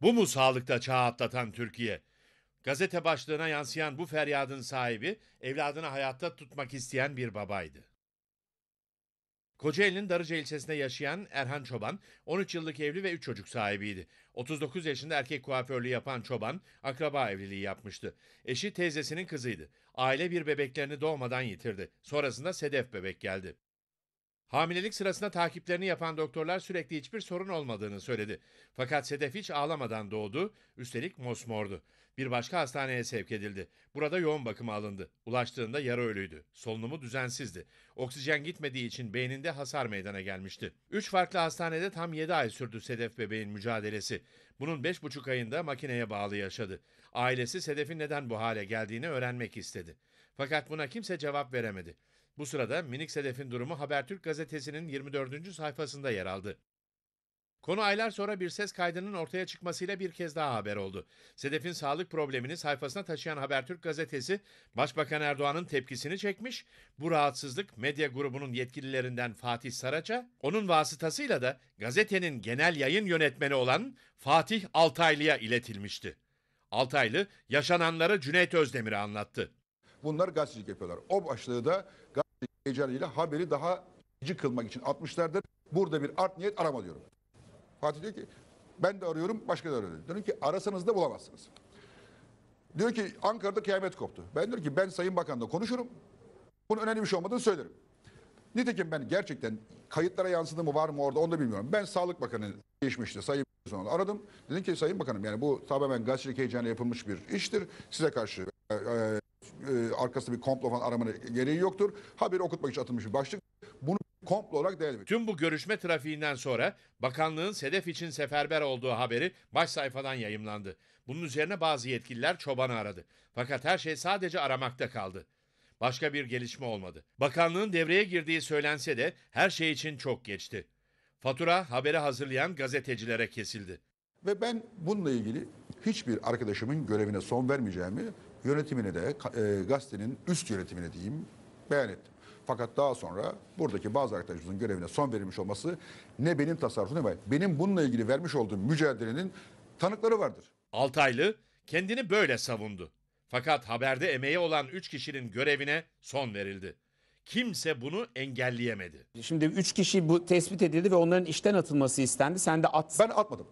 Bu mu sağlıkta çağ atlatan Türkiye? Gazete başlığına yansıyan bu feryadın sahibi evladını hayatta tutmak isteyen bir babaydı. Kocaeli'nin Darıca ilçesinde yaşayan Erhan Çoban, 13 yıllık evli ve 3 çocuk sahibiydi. 39 yaşında erkek kuaförlüğü yapan Çoban, akraba evliliği yapmıştı. Eşi teyzesinin kızıydı. Aile bir bebeklerini doğmadan yitirdi. Sonrasında Sedef bebek geldi. Hamilelik sırasında takiplerini yapan doktorlar sürekli hiçbir sorun olmadığını söyledi. Fakat Sedef hiç ağlamadan doğdu, üstelik mosmordu. Bir başka hastaneye sevk edildi. Burada yoğun bakıma alındı. Ulaştığında yarı ölüydü. Solunumu düzensizdi. Oksijen gitmediği için beyninde hasar meydana gelmişti. Üç farklı hastanede tam 7 ay sürdü Sedef bebeğin mücadelesi. Bunun 5,5 ayında makineye bağlı yaşadı. Ailesi Sedef'in neden bu hale geldiğini öğrenmek istedi. Fakat buna kimse cevap veremedi. Bu sırada minik sedefin durumu Habertürk gazetesinin 24. sayfasında yer aldı. Konu aylar sonra bir ses kaydının ortaya çıkmasıyla bir kez daha haber oldu. Sedef'in sağlık problemini sayfasına taşıyan Habertürk gazetesi, Başbakan Erdoğan'ın tepkisini çekmiş, bu rahatsızlık medya grubunun yetkililerinden Fatih Saraç'a, onun vasıtasıyla da gazetenin genel yayın yönetmeni olan Fatih Altaylı'ya iletilmişti. Altaylı, yaşananları Cüneyt Özdemir'e anlattı. Bunlar gazetecilik yapıyorlar. O başlığı da eceliyle haberi daha ici kılmak için atmışlardır. Burada bir art niyet arama diyorum. Fatih diyor ki ben de arıyorum başka da arıyorum. Diyorum ki arasanız da bulamazsınız. Diyor ki Ankara'da kıyamet koptu. Ben diyorum ki ben Sayın Bakan'la konuşurum. Bunun önemli bir şey olmadığını söylerim. Nitekim ben gerçekten kayıtlara yansıdı mı var mı orada onu da bilmiyorum. Ben Sağlık Bakanı geçmişte Sayın sonra aradım. Dedim ki Sayın Bakanım yani bu tamamen gazetecilik heyecanı yapılmış bir iştir. Size karşı e, e e, arkasında bir komplo falan aramana gereği yoktur. Haberi okutmak için atılmış bir başlık. Bunu komplo olarak değerlendirmek. Tüm bu görüşme trafiğinden sonra bakanlığın SEDEF için seferber olduğu haberi baş sayfadan yayımlandı. Bunun üzerine bazı yetkililer çobanı aradı. Fakat her şey sadece aramakta kaldı. Başka bir gelişme olmadı. Bakanlığın devreye girdiği söylense de her şey için çok geçti. Fatura haberi hazırlayan gazetecilere kesildi. Ve ben bununla ilgili hiçbir arkadaşımın görevine son vermeyeceğimi yönetimini de e, gazetenin üst yönetimini diyeyim beyan ettim. Fakat daha sonra buradaki bazı arkadaşımızın görevine son verilmiş olması ne benim tasarrufum ne benim bununla ilgili vermiş olduğum mücadelenin tanıkları vardır. Altaylı kendini böyle savundu. Fakat haberde emeği olan 3 kişinin görevine son verildi. Kimse bunu engelleyemedi. Şimdi 3 kişi bu tespit edildi ve onların işten atılması istendi. Sen de at. Ben atmadım.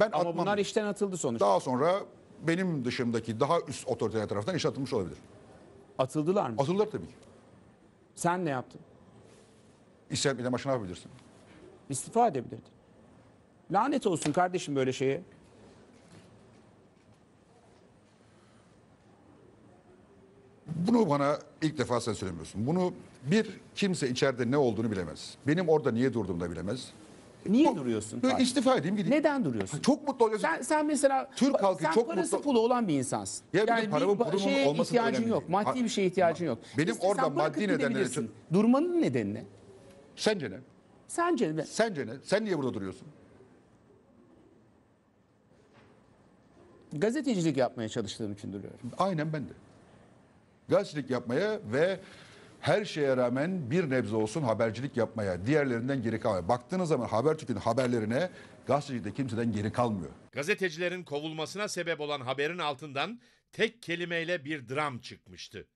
Ben Ama atmam. bunlar işten atıldı sonuçta. Daha sonra benim dışımdaki daha üst otoriteler tarafından işe olabilir. Atıldılar mı? Atıldılar tabii ki. Sen ne yaptın? İsyan etmeden başına yapabilirsin. İstifa edebilirdin. Lanet olsun kardeşim böyle şeye. Bunu bana ilk defa sen söylemiyorsun. Bunu bir kimse içeride ne olduğunu bilemez. Benim orada niye durduğumu da bilemez. Niye o, duruyorsun? Böyle Fatih? edeyim gideyim. Neden duruyorsun? Çok mutlu oluyorsun. Sen, sen mesela Türk halkı sen çok parası mutlu. pulu olan bir insansın. Ya yani paramın bir şeye ihtiyacın yok. Değil. Maddi bir şeye ihtiyacın yok. Benim işte oradan maddi nedenleri çok... Durmanın nedeni ne? Sence ne? Sence ne? Sence ne? Sen niye burada duruyorsun? Gazetecilik yapmaya çalıştığım için duruyorum. Aynen ben de. Gazetecilik yapmaya ve her şeye rağmen bir nebze olsun habercilik yapmaya, diğerlerinden geri kalmaya. Baktığınız zaman Habertürk'ün haberlerine gazeteci de kimseden geri kalmıyor. Gazetecilerin kovulmasına sebep olan haberin altından tek kelimeyle bir dram çıkmıştı.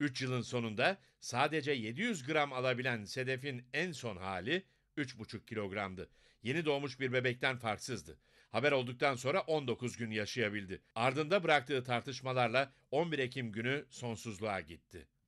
3 yılın sonunda sadece 700 gram alabilen Sedef'in en son hali 3,5 kilogramdı. Yeni doğmuş bir bebekten farksızdı. Haber olduktan sonra 19 gün yaşayabildi. Ardında bıraktığı tartışmalarla 11 Ekim günü sonsuzluğa gitti.